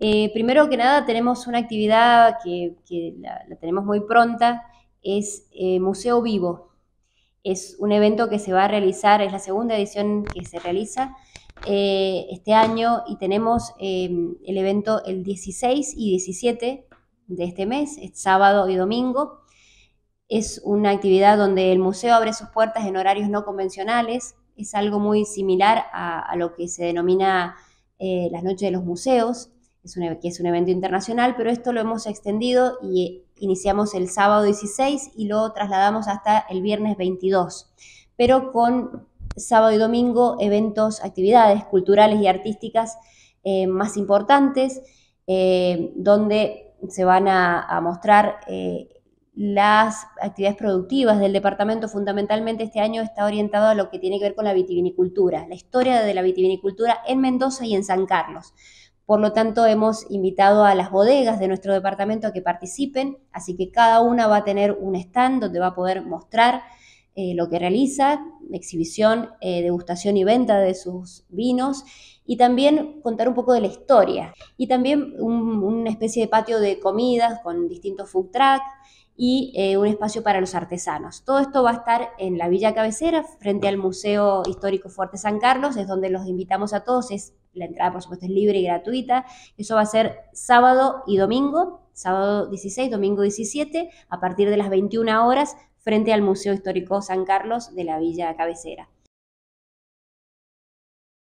Eh, primero que nada tenemos una actividad que, la, tenemos muy pronta, es eh, Museo Vivo. Es un evento que se va a realizar, es la segunda edición que se realiza eh, este año y tenemos el evento el 16 y 17 de este mes, es sábado y domingo. Es una actividad donde el museo abre sus puertas en horarios no convencionales. Es algo muy similar a, lo que se denomina las noches de los museos es un, e-, que es un evento internacional, pero esto lo hemos extendido y eh, iniciamos el sábado 16 y lo trasladamos hasta el viernes 22, pero con sábado y domingo eventos, actividades culturales y artísticas eh, más importantes, eh, donde se van a, mostrar las actividades productivas del departamento. Fundamentalmente este año está orientado a lo que tiene que ver con la vitivinicultura, la historia de la vitivinicultura en Mendoza y en San Carlos. Por lo tanto, hemos invitado a las bodegas de nuestro departamento a que participen, así que cada una va a tener un stand donde va a poder mostrar eh, lo que realiza, exhibición, eh, degustación y venta de sus vinos, y también contar un poco de la historia. Y también una especie de patio de comidas con distintos food trucks y eh, un espacio para los artesanos. Todo esto va a estar en la Villa Cabecera, frente al Museo Histórico Fuerte San Carlos, es donde los invitamos a todos, la entrada, por supuesto, es libre y gratuita. Eso va a ser sábado y domingo, sábado 16, domingo 17, a partir de las 21 horas, frente al Museo Histórico San Carlos de la Villa Cabecera.